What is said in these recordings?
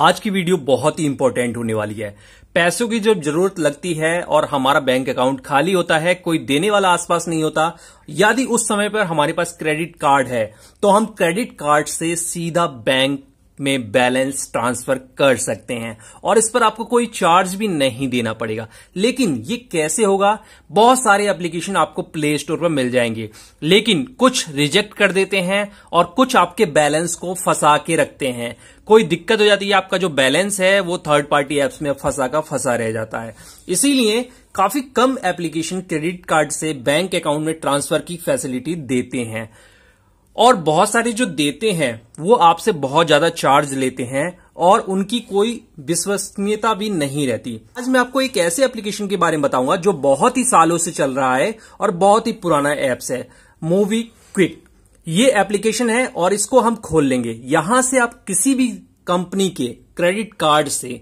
आज की वीडियो बहुत ही इंपॉर्टेंट होने वाली है पैसों की जब जरूरत लगती है और हमारा बैंक अकाउंट खाली होता है कोई देने वाला आसपास नहीं होता यदि उस समय पर हमारे पास क्रेडिट कार्ड है तो हम क्रेडिट कार्ड से सीधा बैंक में बैलेंस ट्रांसफर कर सकते हैं और इस पर आपको कोई चार्ज भी नहीं देना पड़ेगा लेकिन ये कैसे होगा बहुत सारे एप्लीकेशन आपको प्ले स्टोर पर मिल जाएंगे लेकिन कुछ रिजेक्ट कर देते हैं और कुछ आपके बैलेंस को फंसा के रखते हैं कोई दिक्कत हो जाती है आपका जो बैलेंस है वो थर्ड पार्टी एप्स में फंसा का फंसा रह जाता है इसीलिए काफी कम एप्लीकेशन क्रेडिट कार्ड से बैंक अकाउंट में ट्रांसफर की फैसिलिटी देते हैं और बहुत सारे जो देते हैं वो आपसे बहुत ज्यादा चार्ज लेते हैं और उनकी कोई विश्वसनीयता भी नहीं रहती आज मैं आपको एक ऐसे एप्लीकेशन के बारे में बताऊंगा जो बहुत ही सालों से चल रहा है और बहुत ही पुराना एप्स है मूवी क्विक ये एप्लीकेशन है और इसको हम खोल लेंगे यहां से आप किसी भी कंपनी के क्रेडिट कार्ड से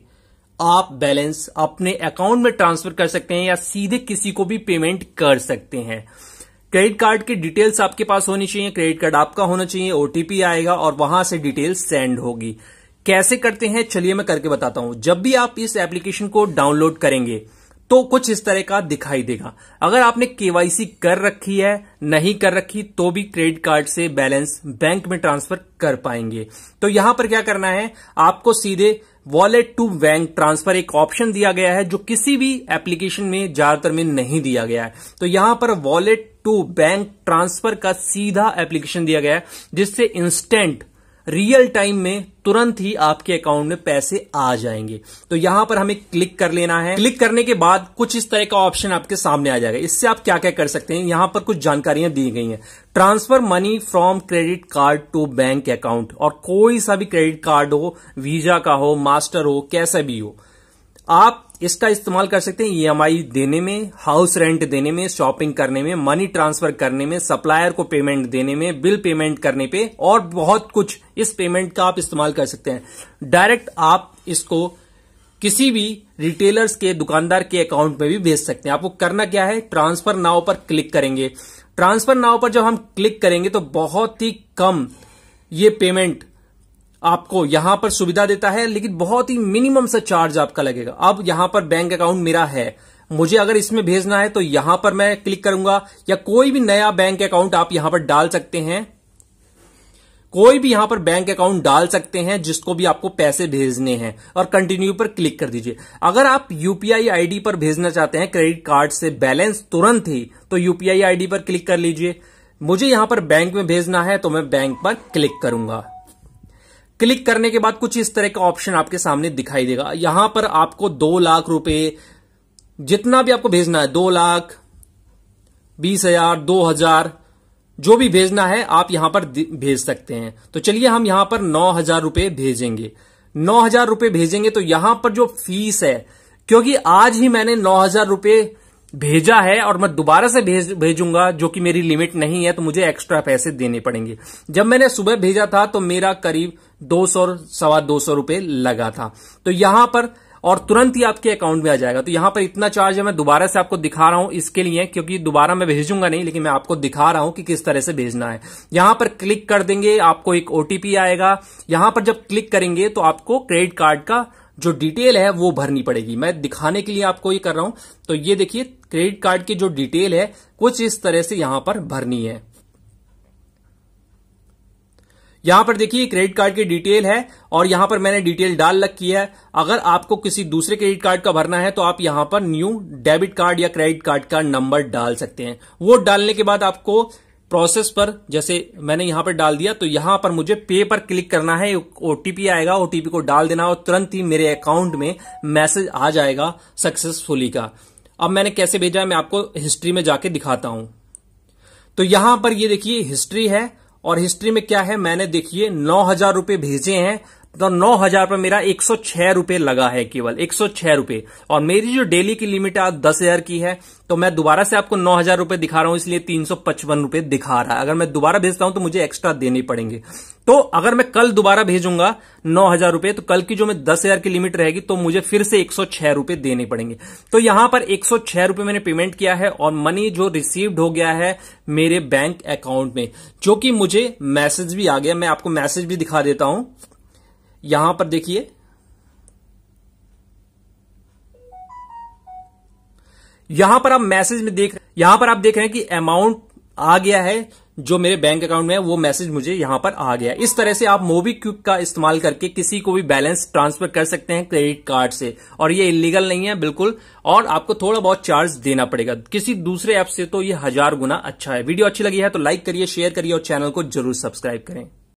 आप बैलेंस अपने अकाउंट में ट्रांसफर कर सकते हैं या सीधे किसी को भी पेमेंट कर सकते हैं क्रेडिट कार्ड की डिटेल्स आपके पास होनी चाहिए क्रेडिट कार्ड आपका होना चाहिए ओटीपी आएगा और वहां से डिटेल सेंड होगी कैसे करते हैं चलिए मैं करके बताता हूं जब भी आप इस एप्लीकेशन को डाउनलोड करेंगे तो कुछ इस तरह का दिखाई देगा अगर आपने केवाईसी कर रखी है नहीं कर रखी तो भी क्रेडिट कार्ड से बैलेंस बैंक में ट्रांसफर कर पाएंगे तो यहां पर क्या करना है आपको सीधे वॉलेट टू बैंक ट्रांसफर एक ऑप्शन दिया गया है जो किसी भी एप्लीकेशन में ज्यादातर में नहीं दिया गया है तो यहां पर वॉलेट टू बैंक ट्रांसफर का सीधा एप्लीकेशन दिया गया है जिससे इंस्टेंट रियल टाइम में तुरंत ही आपके अकाउंट में पैसे आ जाएंगे तो यहां पर हमें क्लिक कर लेना है क्लिक करने के बाद कुछ इस तरह का ऑप्शन आपके सामने आ जाएगा इससे आप क्या क्या कर सकते हैं यहां पर कुछ जानकारियां दी गई हैं transfer money from credit card to bank account और कोई सा भी क्रेडिट कार्ड हो वीजा का हो मास्टर हो कैसा भी हो आप इसका इस्तेमाल कर सकते हैं ईएमआई e देने में हाउस रेंट देने में शॉपिंग करने में मनी ट्रांसफर करने में सप्लायर को पेमेंट देने में बिल पेमेंट करने पे और बहुत कुछ इस पेमेंट का आप इस्तेमाल कर सकते हैं डायरेक्ट आप इसको किसी भी रिटेलर्स के दुकानदार के अकाउंट में भी भेज सकते हैं आपको करना क्या है ट्रांसफर नाव पर क्लिक करेंगे ट्रांसफर नाव पर जब हम क्लिक करेंगे तो बहुत ही कम ये पेमेंट आपको यहां पर सुविधा देता है लेकिन बहुत ही मिनिमम सा चार्ज आपका लगेगा अब यहां पर बैंक अकाउंट मेरा है मुझे अगर इसमें भेजना है तो यहां पर मैं क्लिक करूंगा या कोई भी नया बैंक अकाउंट आप यहां पर डाल सकते हैं कोई भी यहां पर बैंक अकाउंट डाल सकते हैं जिसको भी आपको पैसे भेजने हैं और कंटिन्यू पर क्लिक कर दीजिए अगर आप यूपीआई आईडी पर भेजना चाहते हैं क्रेडिट कार्ड से बैलेंस तुरंत ही तो यूपीआई आईडी पर क्लिक कर लीजिए मुझे यहां पर बैंक में भेजना है तो मैं बैंक पर क्लिक करूंगा क्लिक करने के बाद कुछ इस तरह का ऑप्शन आपके सामने दिखाई देगा यहां पर आपको दो लाख रुपए जितना भी आपको भेजना है दो लाख बीस हजार दो हजार जो भी भेजना है आप यहां पर भेज सकते हैं तो चलिए हम यहां पर नौ हजार रुपए भेजेंगे नौ हजार रुपये भेजेंगे तो यहां पर जो फीस है क्योंकि आज ही मैंने नौ हजार रुपये भेजा है और मैं दोबारा से भेज भेजूंगा जो कि मेरी लिमिट नहीं है तो मुझे एक्स्ट्रा पैसे देने पड़ेंगे जब मैंने सुबह भेजा था तो मेरा करीब दो सौ सवा दो सौ रूपये लगा था तो यहां पर और तुरंत ही आपके अकाउंट में आ जाएगा तो यहां पर इतना चार्ज है मैं दोबारा से आपको दिखा रहा हूं इसके लिए क्योंकि दोबारा मैं भेजूंगा नहीं लेकिन मैं आपको दिखा रहा हूं कि किस तरह से भेजना है यहां पर क्लिक कर देंगे आपको एक ओटीपी आएगा यहां पर जब क्लिक करेंगे तो आपको क्रेडिट कार्ड का जो डिटेल है वो भरनी पड़ेगी मैं दिखाने के लिए आपको ये कर रहा हूं तो ये देखिए क्रेडिट कार्ड की जो डिटेल है कुछ इस तरह से यहां पर भरनी है यहां पर देखिए क्रेडिट कार्ड की डिटेल है और यहां पर मैंने डिटेल डाल रखी है अगर आपको किसी दूसरे क्रेडिट कार्ड का भरना है तो आप यहां पर न्यू डेबिट कार्ड या क्रेडिट कार्ड का नंबर डाल सकते हैं वो डालने के बाद आपको प्रोसेस पर जैसे मैंने यहां पर डाल दिया तो यहां पर मुझे पे पर क्लिक करना है ओटीपी आएगा ओटीपी को डाल देना और तुरंत ही मेरे अकाउंट में मैसेज आ जाएगा सक्सेसफुली का अब मैंने कैसे भेजा है मैं आपको हिस्ट्री में जाके दिखाता हूं तो यहां पर ये देखिए हिस्ट्री है और हिस्ट्री में क्या है मैंने देखिए नौ हजार रुपए भेजे हैं तो नौ हजार पर मेरा एक सौ छह रूपये लगा है केवल एक सौ छह रूपये और मेरी जो डेली की लिमिट है दस हजार की है तो मैं दोबारा से आपको नौ हजार रूपये दिखा रहा हूं इसलिए तीन सौ पचपन रूपये दिखा रहा है अगर मैं दोबारा भेजता हूं तो मुझे एक्स्ट्रा देने पड़ेंगे तो अगर मैं कल दोबारा भेजूंगा नौ हजार रूपये तो कल की जो मैं दस हजार की लिमिट रहेगी तो मुझे फिर से एक सौ छह रूपये देने पड़ेंगे तो यहां पर एक सौ छह रूपये मैंने पेमेंट किया है और मनी जो रिसीव्ड हो गया है मेरे बैंक अकाउंट में जो कि मुझे मैसेज भी आ गया मैं आपको मैसेज भी दिखा देता हूं यहां पर देखिए यहां पर आप मैसेज में देख यहां पर आप देख रहे हैं कि अमाउंट आ गया है जो मेरे बैंक अकाउंट में है वो मैसेज मुझे यहां पर आ गया इस तरह से आप मोबीक्विक का इस्तेमाल करके किसी को भी बैलेंस ट्रांसफर कर सकते हैं क्रेडिट कार्ड से और ये इलीगल नहीं है बिल्कुल और आपको थोड़ा बहुत चार्ज देना पड़ेगा किसी दूसरे ऐप से तो ये हजार गुना अच्छा है वीडियो अच्छी लगी है तो लाइक करिए शेयर करिए और चैनल को जरूर सब्सक्राइब करें